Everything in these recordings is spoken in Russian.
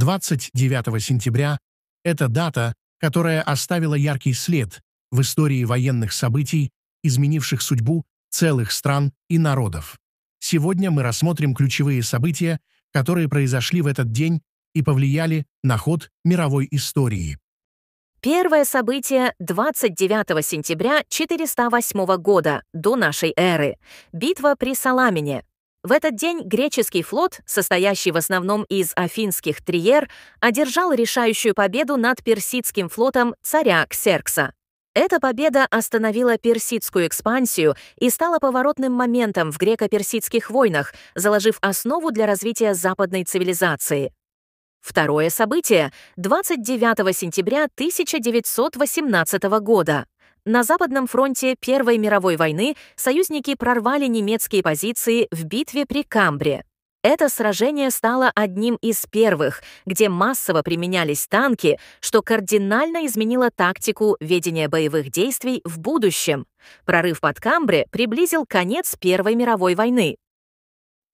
29 сентября – это дата, которая оставила яркий след в истории военных событий, изменивших судьбу целых стран и народов. Сегодня мы рассмотрим ключевые события, которые произошли в этот день и повлияли на ход мировой истории. Первое событие 29 сентября 408 года до нашей эры. Битва при Саламине, в этот день греческий флот, состоящий в основном из афинских триер, одержал решающую победу над персидским флотом царя Ксеркса. Эта победа остановила персидскую экспансию и стала поворотным моментом в греко-персидских войнах, заложив основу для развития западной цивилизации. Второе событие — 29 сентября 1918 года — на Западном фронте Первой мировой войны союзники прорвали немецкие позиции в битве при Камбре. Это сражение стало одним из первых, где массово применялись танки, что кардинально изменило тактику ведения боевых действий в будущем. Прорыв под Камбре приблизил конец Первой мировой войны.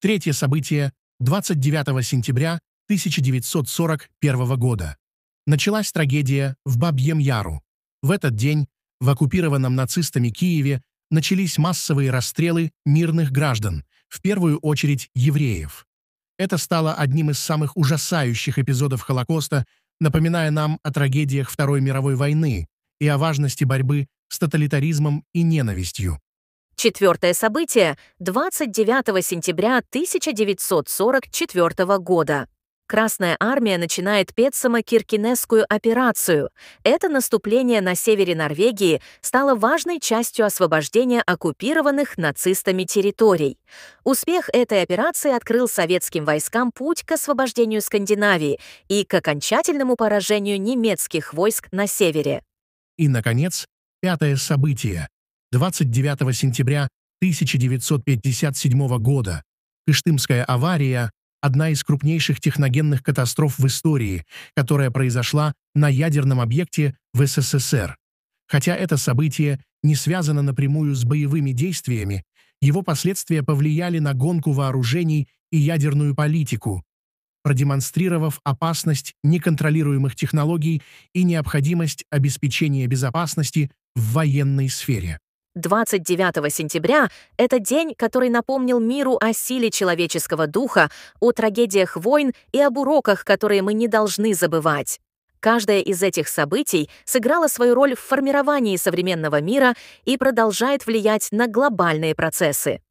Третье событие — 29 сентября 1941 года. Началась трагедия в Бабьем Яру. В этот день в оккупированном нацистами Киеве начались массовые расстрелы мирных граждан, в первую очередь евреев. Это стало одним из самых ужасающих эпизодов Холокоста, напоминая нам о трагедиях Второй мировой войны и о важности борьбы с тоталитаризмом и ненавистью. Четвертое событие — 29 сентября 1944 года. Красная армия начинает Петсама-Киркинесскую операцию. Это наступление на севере Норвегии стало важной частью освобождения оккупированных нацистами территорий. Успех этой операции открыл советским войскам путь к освобождению Скандинавии и к окончательному поражению немецких войск на севере. И, наконец, пятое событие. 29 сентября 1957 года. Кыштымская авария одна из крупнейших техногенных катастроф в истории, которая произошла на ядерном объекте в СССР. Хотя это событие не связано напрямую с боевыми действиями, его последствия повлияли на гонку вооружений и ядерную политику, продемонстрировав опасность неконтролируемых технологий и необходимость обеспечения безопасности в военной сфере. 29 сентября — это день, который напомнил миру о силе человеческого духа, о трагедиях войн и об уроках, которые мы не должны забывать. Каждое из этих событий сыграло свою роль в формировании современного мира и продолжает влиять на глобальные процессы.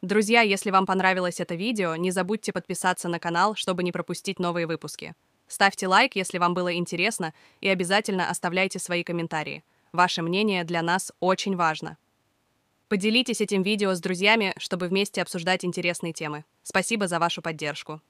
Друзья, если вам понравилось это видео, не забудьте подписаться на канал, чтобы не пропустить новые выпуски. Ставьте лайк, если вам было интересно, и обязательно оставляйте свои комментарии. Ваше мнение для нас очень важно. Поделитесь этим видео с друзьями, чтобы вместе обсуждать интересные темы. Спасибо за вашу поддержку.